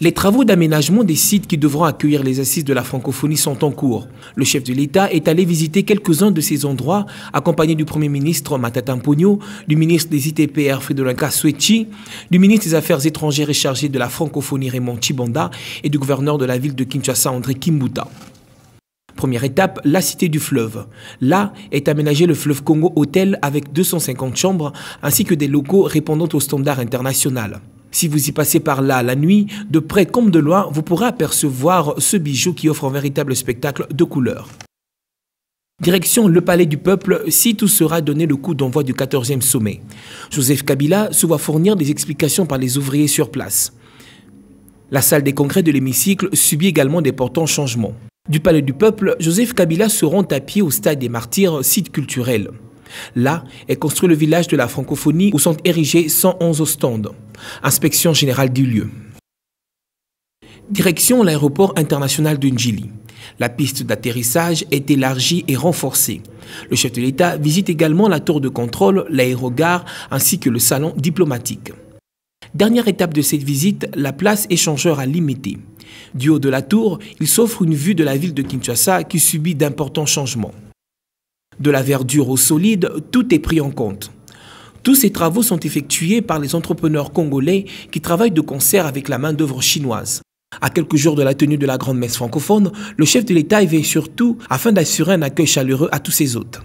Les travaux d'aménagement des sites qui devront accueillir les assises de la francophonie sont en cours. Le chef de l'État est allé visiter quelques-uns de ces endroits, accompagné du Premier ministre Matata du ministre des ITPR Frédéric Swechi, du ministre des Affaires étrangères et chargé de la francophonie Raymond Chibanda et du gouverneur de la ville de Kinshasa André Kimbuta. Première étape, la cité du fleuve. Là est aménagé le fleuve Congo Hôtel avec 250 chambres ainsi que des locaux répondant aux standards internationaux. Si vous y passez par là la nuit, de près comme de loin, vous pourrez apercevoir ce bijou qui offre un véritable spectacle de couleurs. Direction le Palais du Peuple, si tout sera donné le coup d'envoi du 14e sommet. Joseph Kabila se voit fournir des explications par les ouvriers sur place. La salle des congrès de l'hémicycle subit également des portants changements. Du Palais du Peuple, Joseph Kabila se rend à pied au Stade des Martyrs, site culturel. Là est construit le village de la francophonie où sont érigés 111 stands. Inspection générale du lieu. Direction l'aéroport international de La piste d'atterrissage est élargie et renforcée. Le chef de l'État visite également la tour de contrôle, l'aérogare ainsi que le salon diplomatique. Dernière étape de cette visite, la place échangeur à limiter. Du haut de la tour, il s'offre une vue de la ville de Kinshasa qui subit d'importants changements. De la verdure au solide, tout est pris en compte. Tous ces travaux sont effectués par les entrepreneurs congolais qui travaillent de concert avec la main-d'œuvre chinoise. À quelques jours de la tenue de la grande messe francophone, le chef de l'État éveille surtout afin d'assurer un accueil chaleureux à tous ses hôtes.